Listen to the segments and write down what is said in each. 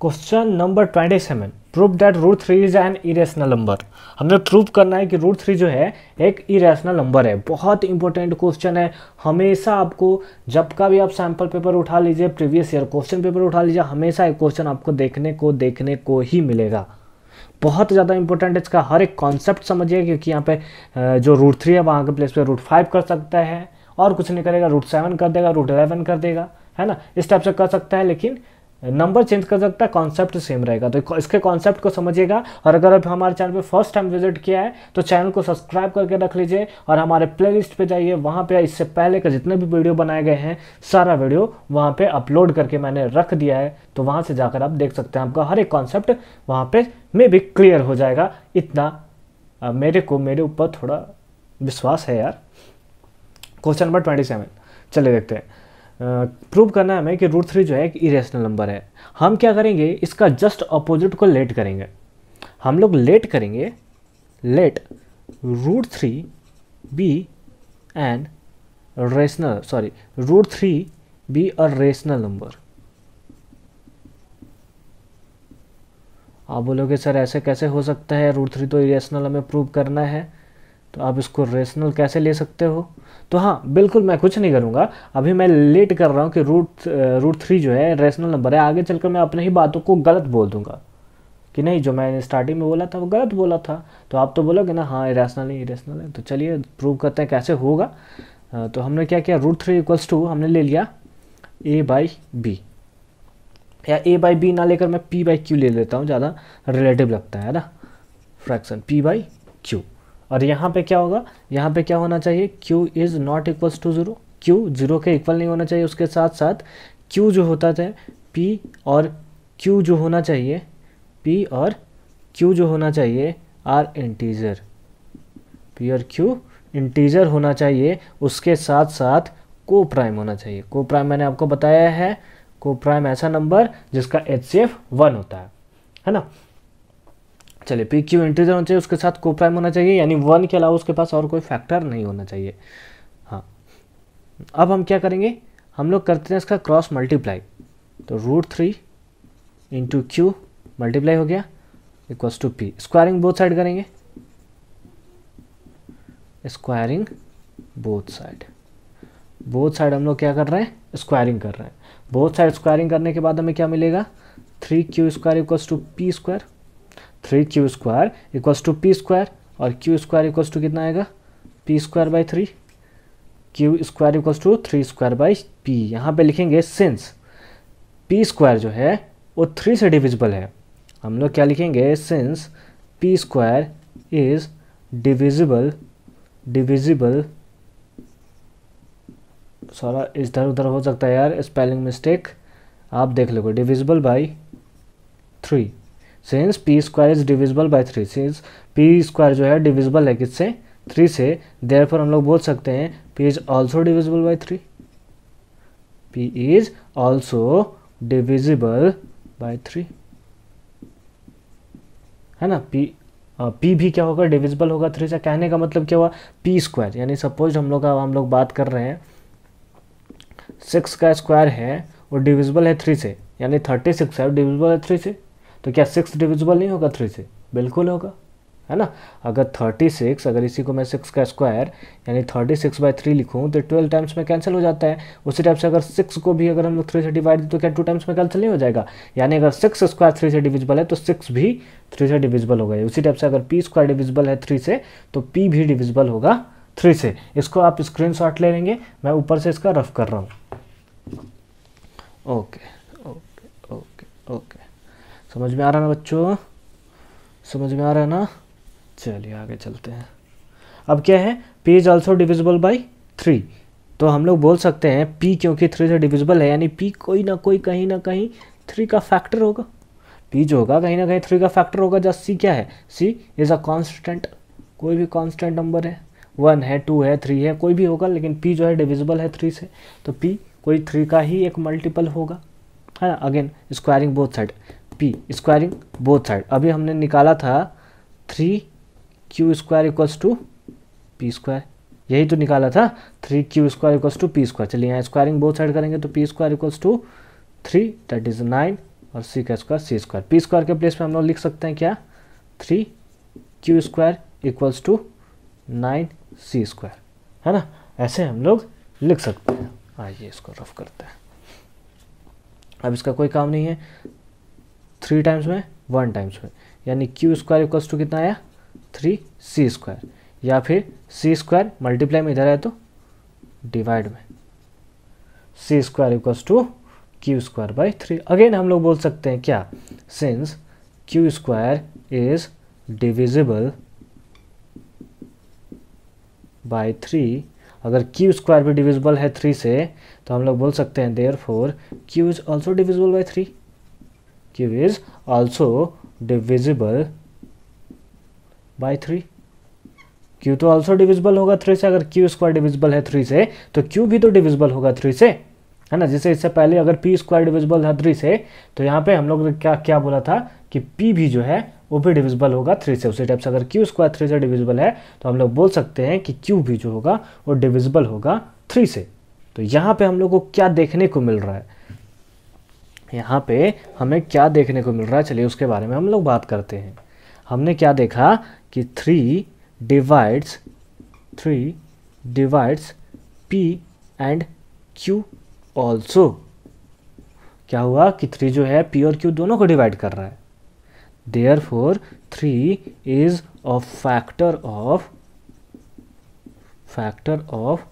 Question number twenty seven proof that root three is an irrational number हमने proof करना है कि root three जो है एक इरेशनल नंबर है बहुत इंपॉर्टेंट क्वेश्चन है हमेशा आपको जब का भी आप सैंपल पेपर उठा लीजिए प्रीवियस ईयर क्वेश्चन पेपर उठा लीजिए हमेशा एक क्वेश्चन आपको देखने को देखने को ही मिलेगा बहुत ज़्यादा इंपॉर्टेंट है इसका हर एक कॉन्सेप्ट समझिए क्योंकि यहाँ पे जो रूट थ्री है वहाँ के प्लेस पे रूट फाइव कर सकता है और कुछ नहीं करेगा रूट सेवन कर देगा रूट इलेवन कर देगा है ना इस टाइप से कर सकता है लेकिन नंबर चेंज कर सकता है कॉन्सेप्ट सेम रहेगा तो इसके कॉन्सेप्ट को समझिएगा और अगर आप हमारे चैनल पे फर्स्ट टाइम विजिट किया है तो चैनल को सब्सक्राइब करके रख लीजिए और हमारे प्लेलिस्ट पे जाइए वहाँ पे इससे पहले का जितने भी वीडियो बनाए गए हैं सारा वीडियो वहाँ पर अपलोड करके मैंने रख दिया है तो वहाँ से जाकर आप देख सकते हैं आपका हर एक कॉन्सेप्ट वहाँ पर मे भी क्लियर हो जाएगा इतना मेरे को मेरे ऊपर थोड़ा विश्वास है यार क्वेश्चन नंबर ट्वेंटी सेवन चलिए देखते हैं प्रूव करना है हमें कि रूट थ्री जो है एक इरेशनल नंबर है हम क्या करेंगे इसका जस्ट अपोजिट को लेट करेंगे हम लोग लेट करेंगे let root three be and rational sorry root three be a rational number आप बोलोगे सर ऐसे कैसे हो सकता है रूट थ्री तो इरेशनल हमें प्रूव करना है तो आप इसको रेशनल कैसे ले सकते हो तो हाँ बिल्कुल मैं कुछ नहीं करूँगा अभी मैं लेट कर रहा हूँ कि रूट रूट थ्री जो है रेशनल नंबर है आगे चलकर मैं अपने ही बातों को गलत बोल दूँगा कि नहीं जो मैंने स्टार्टिंग में बोला था वो गलत बोला था तो आप तो बोलोगे ना हाँ इरेशनल नहीं इरेशनल है तो चलिए प्रूव करते हैं कैसे होगा तो हमने क्या किया रूट थ्री इक्वल्स टू हमने ले लिया ए बाई बी या ए बाई बी ना लेकर मैं पी बाई क्यू ले लेता हूँ ज़्यादा रिलेटिव लगता है ना फ्रैक्शन पी बाई क्यू और यहाँ पे क्या होगा यहाँ पे क्या होना चाहिए q is not equals to zero q zero के इक्वल नहीं होना चाहिए उसके साथ साथ q जो होता है p और q जो होना चाहिए p और q जो होना चाहिए आर इंटीजर p और q इंटीजर होना चाहिए उसके साथ साथ को प्राइम होना चाहिए को प्राइम मैंने आपको बताया है को प्राइम ऐसा नंबर जिसका एच सी एफ वन होता है है ना चलिए पी क्यू इंटीजर होना चाहिए उसके साथ को प्राइम होना चाहिए यानी वन के अलावा उसके पास और कोई फैक्टर नहीं होना चाहिए हाँ अब हम क्या करेंगे हम लोग करते हैं इसका क्रॉस मल्टीप्लाई तो root three into Q multiply हो गया equals to P squaring both side करेंगे squaring both side both side हम लोग क्या कर रहे हैं स्क्वायरिंग कर रहे हैं बोथ साइड स्क्वायरिंग करने के बाद हमें क्या मिलेगा three Q square equals to P square three Q square equals to P square और क्यू स्क्वायर इक्वल्स टू कितना आएगा P square by three Q square equals to three square by P यहाँ पे लिखेंगे सिंस पी स्क्वायर जो है वो three से डिविजिबल है हम लोग क्या लिखेंगे since P square is divisible divisible सारा इधर उधर हो सकता है यार स्पेलिंग मिस्टेक आप देख लोगे divisible by three since P square is divisible by three since P square जो है डिविजिबल है किससे थ्री से देर पर हम लोग बोल सकते हैं P is also divisible by three P is also divisible by three है ना पी पी भी क्या होगा डिविजिबल होगा थ्री से कहने का मतलब क्या हुआ पी स्क्वायर यानी सपोज हम लोग हम लोग बात कर रहे हैं सिक्स का स्क्वायर है और डिविजिबल है थ्री से यानी थर्टी सिक्स है डिविजिबल है थ्री से तो क्या सिक्स डिविजिबल नहीं होगा थ्री से बिल्कुल होगा है ना अगर थर्टी सिक्स अगर इसी को मैं सिक्स का स्क्वायर यानी थर्टी सिक्स बाई थ्री लिखूँ तो ट्वेल्व टाइम्स में कैंसिल हो जाता है उसी टाइप से अगर सिक्स को भी अगर हम लोग थ्री से डिवाइड दें तो क्या टू टाइम्स में कैंसिल नहीं हो जाएगा यानी अगर सिक्स स्क्वायर थ्री से डिविजिबल है तो सिक्स भी थ्री से डिविजिबल हो गई उसी टाइप से अगर पी स्क्वायर डिविजिबल है थ्री से तो पी भी डिविजिबल होगा थ्री से इसको आप स्क्रीन ले लेंगे मैं ऊपर से इसका रफ कर रहा हूँ ओके okay. समझ में आ रहा है ना बच्चों समझ में आ रहा है ना चलिए आगे चलते हैं अब क्या है P is also divisible by three तो हम लोग बोल सकते हैं पी क्योंकि थ्री से डिविजिबल है यानी पी कोई ना कोई कहीं ना कहीं थ्री का फैक्टर होगा पी जो होगा कहीं ना कहीं थ्री का फैक्टर होगा जब सी क्या है सी इज़ अ कॉन्स्टेंट कोई भी कॉन्स्टेंट नंबर है वन है टू है थ्री है कोई भी होगा लेकिन पी जो है डिविजिबल है थ्री से तो पी कोई थ्री का ही एक मल्टीपल होगा है ना again squaring both side P squaring both side अभी हमने निकाला था three Q square equals to P square यही तो निकाला था three Q square equals to P square चलिए यहाँ स्क्वायरिंग बोथ साइड करेंगे तो P square equals to three that is nine और सी का square C square P square के प्लेस में हम लोग लिख सकते हैं क्या three Q square equals to nine C square है ना ऐसे हम लोग लिख सकते हैं आइए इसको रफ करते हैं अब इसका कोई काम नहीं है थ्री टाइम्स में वन टाइम्स में यानी क्यू स्क्वायर इक्वल्स टू कितना आया थ्री सी स्क्वायर या फिर सी स्क्वायर मल्टीप्लाई में इधर आया तो डिवाइड में C square equals to Q square by three again हम लोग बोल सकते हैं क्या since Q square is divisible by three अगर क्यू स्क्वायर भी डिविजिबल है थ्री से तो हम लोग बोल सकते हैं therefore Q is also divisible by three q is also divisible by three q तो ऑल्सो डिविजिबल होगा थ्री से अगर q स्क्वायर डिविजिबल है थ्री से तो q भी तो डिविजिबल होगा थ्री से है ना जैसे इससे पहले अगर p स्क्वायर डिविजिबल था थ्री से तो यहाँ पे हम लोग ने क्या क्या बोला था कि p भी जो है वो भी डिविजिबल होगा थ्री से उसी टाइप से अगर q स्क्वायर थ्री से डिविजिबल है तो हम लोग बोल सकते हैं कि q भी जो होगा वो डिविजिबल होगा थ्री से तो यहाँ पे हम लोग को क्या देखने को मिल रहा है यहाँ पे हमें क्या देखने को मिल रहा है चलिए उसके बारे में हम लोग बात करते हैं हमने क्या देखा कि three divides three divides P and Q also क्या हुआ कि थ्री जो है पी और क्यू दोनों को डिवाइड कर रहा है therefore three is a factor of factor of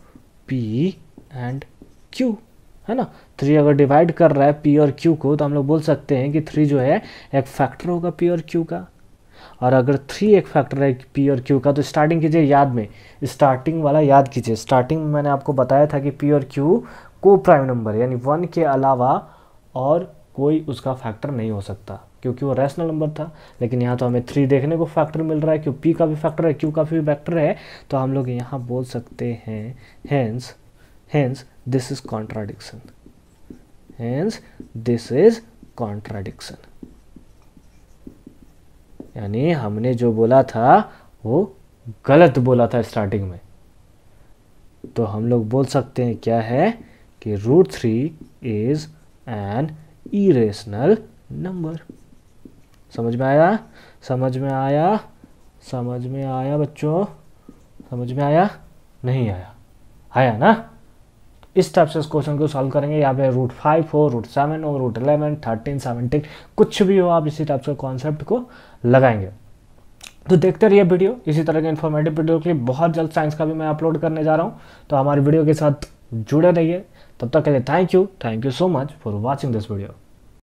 P and Q है ना थ्री अगर डिवाइड कर रहा है पी और क्यू को तो हम लोग बोल सकते हैं कि थ्री जो है एक फैक्टर होगा पी और क्यू का और अगर थ्री एक फैक्टर है पी और क्यू का तो स्टार्टिंग कीजिए याद में स्टार्टिंग वाला याद कीजिए स्टार्टिंग में मैंने आपको बताया था कि पी और क्यू को प्राइम नंबर यानी वन के अलावा और कोई उसका फैक्टर नहीं हो सकता क्योंकि वो रैशनल नंबर था लेकिन यहाँ तो हमें थ्री देखने को फैक्टर मिल रहा है क्यों पी का भी फैक्टर है क्यू का भी फैक्टर है तो हम लोग यहाँ बोल सकते हैं hence hence this is contradiction hence this is contradiction यानी हमने जो बोला था वो गलत बोला था स्टार्टिंग में तो हम लोग बोल सकते हैं क्या है कि root three is an irrational number समझ में आया समझ में आया समझ में आया बच्चों समझ में आया नहीं आया आया ना इस टाइप से इस क्वेश्चन को सॉल्व करेंगे यहाँ पे रूट फाइव हो रूट सेवन हो रूट इलेवन थर्टीन सेवनटीन कुछ भी हो आप इसी टाइप से कॉन्सेप्ट को लगाएंगे तो देखते रहिए वीडियो इसी तरह के इन्फॉर्मेटिव वीडियो के लिए बहुत जल्द साइंस का भी मैं अपलोड करने जा रहा हूँ तो हमारे वीडियो के साथ जुड़े रहिए तब तक के लिए thank you thank you so much for watching this video